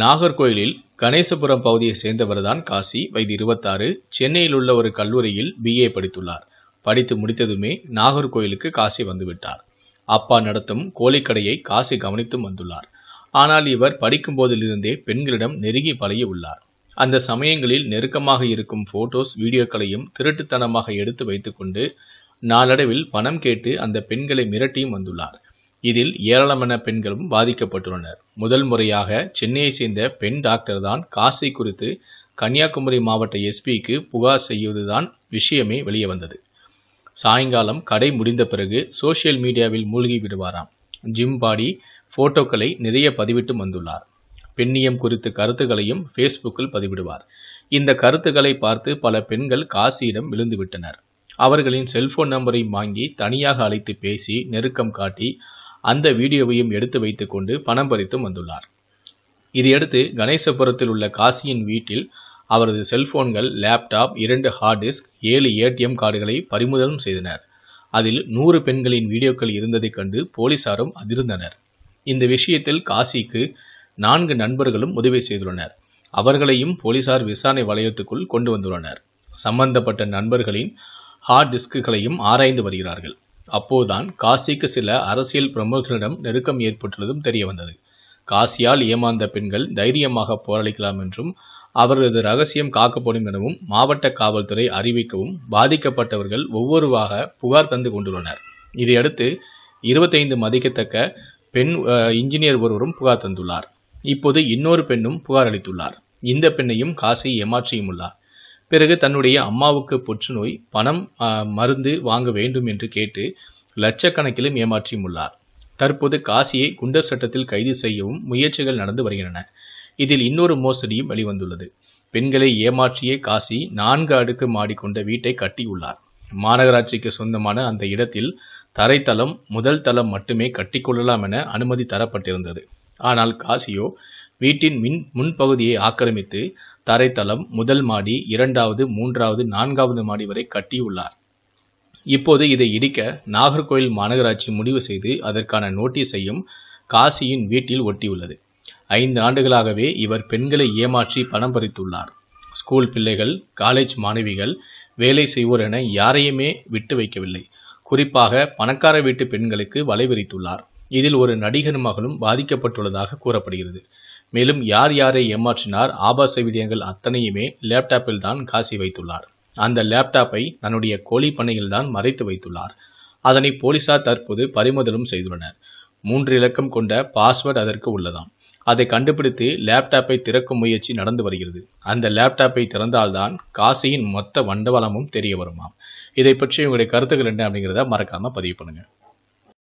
நாகர்கோயிலில் கணேசபுரம் பகுதியை சேர்ந்தவர்தான் காசி வயது இருபத்தாறு சென்னையில் உள்ள ஒரு கல்லூரியில் பிஏ படித்துள்ளார் படித்து முடித்ததுமே நாகர்கோயிலுக்கு காசி வந்துவிட்டார் அப்பா நடத்தும் கோழிக்கடையை காசி கவனித்தும் வந்துள்ளார் ஆனால் இவர் படிக்கும் போதிலிருந்தே பெண்களிடம் நெருங்கி பழகி உள்ளார் அந்த சமயங்களில் நெருக்கமாக இருக்கும் போட்டோஸ் வீடியோக்களையும் திருட்டுத்தனமாக எடுத்து வைத்துக்கொண்டு நாளடைவில் பணம் கேட்டு அந்த பெண்களை மிரட்டியும் வந்துள்ளார் இதில் ஏராளமான பெண்களும் பாதிக்கப்பட்டுள்ளனர் முதல் முறையாக சென்னையை சேர்ந்த பெண் டாக்டர் தான் காசை குறித்து கன்னியாகுமரி மாவட்ட எஸ்பிக்கு புகார் செய்வதுதான் விஷயமே வெளியே வந்தது சாயங்காலம் கடை முடிந்த பிறகு சோசியல் மீடியாவில் மூழ்கி விடுவாராம் ஜிம் பாடி போட்டோக்களை நிறைய பதிவிட்டு வந்துள்ளார் பெண்ணியம் குறித்து கருத்துக்களையும் ஃபேஸ்புக்கில் பதிவிடுவார் இந்த கருத்துக்களை பார்த்து பல பெண்கள் காசியிடம் விழுந்துவிட்டனர் அவர்களின் செல்போன் நம்பரை வாங்கி தனியாக அழைத்து பேசி நெருக்கம் காட்டி அந்த வீடியோவையும் எடுத்து வைத்துக் கொண்டு பணம் பறித்தும் வந்துள்ளார் இதையடுத்து கணேசபுரத்தில் உள்ள காசியின் வீட்டில் அவரது செல்போன்கள் லேப்டாப் இரண்டு ஹார்ட் டிஸ்க் ஏழு ஏடிஎம் கார்டுகளை பறிமுதலும் செய்தனர் அதில் நூறு பெண்களின் வீடியோக்கள் இருந்ததைக் கண்டு போலீசாரும் அதிர்ந்தனர் இந்த விஷயத்தில் காசிக்கு நான்கு நண்பர்களும் உதவி செய்துள்ளனர் அவர்களையும் போலீசார் விசாரணை வளையத்துக்குள் கொண்டு வந்துள்ளனர் சம்பந்தப்பட்ட நண்பர்களின் ஹார்ட் டிஸ்குகளையும் ஆராய்ந்து வருகிறார்கள் அப்போதுதான் காசிக்கு சில அரசியல் பிரமுகர்களிடம் நெருக்கம் ஏற்பட்டுள்ளதும் தெரிய வந்தது காசியால் ஏமாந்த பெண்கள் தைரியமாக போராளிக்கலாம் என்றும் அவர்களது ரகசியம் காக்கப்படும் எனவும் மாவட்ட காவல்துறை அறிவிக்கவும் பாதிக்கப்பட்டவர்கள் ஒவ்வொருவாக புகார் தந்து கொண்டுள்ளனர் இதையடுத்து இருபத்தைந்து மதிக்கத்தக்க பெண் இன்ஜினியர் ஒருவரும் புகார் தந்துள்ளார் இப்போது இன்னொரு பெண்ணும் புகார் அளித்துள்ளார் இந்த பெண்ணையும் காசி ஏமாற்றியும் உள்ளார் பிறகு தன்னுடைய அம்மாவுக்கு புற்றுநோய் பணம் மருந்து வாங்க வேண்டும் என்று கேட்டு லட்சக்கணக்கிலும் உள்ளார் தற்போது காசியை குண்டர் சட்டத்தில் கைது செய்யவும் முயற்சிகள் நடந்து வருகின்றன இதில் இன்னொரு மோசடியும் வெளிவந்துள்ளது பெண்களை ஏமாற்றியே காசி நான்கு அடுக்கு மாடி கொண்ட வீட்டை கட்டியுள்ளார் மாநகராட்சிக்கு சொந்தமான அந்த இடத்தில் தரைத்தளம் முதல் தளம் மட்டுமே கட்டிக்கொள்ளலாம் என அனுமதி தரப்பட்டிருந்தது ஆனால் காசியோ வீட்டின் மின் முன்பகுதியை ஆக்கிரமித்து தரைத்தளம் முதல் மாடி இரண்டாவது மூன்றாவது நான்காவது மாடி வரை கட்டியுள்ளார் இப்போது இதை இடிக்க நாகர்கோவில் மாநகராட்சி முடிவு செய்து அதற்கான நோட்டீஸையும் காசியின் வீட்டில் ஒட்டியுள்ளது ஐந்து ஆண்டுகளாகவே இவர் பெண்களை ஏமாற்றி பணம் பறித்துள்ளார் ஸ்கூல் பிள்ளைகள் காலேஜ் மாணவிகள் வேலை செய்வோர் என யாரையுமே விட்டு வைக்கவில்லை குறிப்பாக பணக்கார வீட்டு பெண்களுக்கு வலை விரித்துள்ளார் இதில் ஒரு நடிகர் மகளும் பாதிக்கப்பட்டுள்ளதாக கூறப்படுகிறது மேலும் யார் யாரை ஏமாற்றினார் ஆபாச விடயங்கள் அத்தனையுமே லேப்டாப்பில் தான் காசி வைத்துள்ளார் அந்த லேப்டாப்பை தன்னுடைய கோழி பண்ணையில் தான் மறைத்து வைத்துள்ளார் அதனை போலீசார் தற்போது பறிமுதலும் செய்துள்ளனர் மூன்று இலக்கம் கொண்ட பாஸ்வேர்டு அதற்கு உள்ளதாம் அதை கண்டுபிடித்து லேப்டாப்பை திறக்கும் முயற்சி நடந்து வருகிறது அந்த லேப்டாப்பை திறந்தால்தான் காசியின் மொத்த வண்டவளமும் தெரிய வருமாம் இதை பற்றி உங்களுடைய கருத்துக்கள் என்ன அப்படிங்கிறத மறக்காமல் பதிவு பண்ணுங்கள்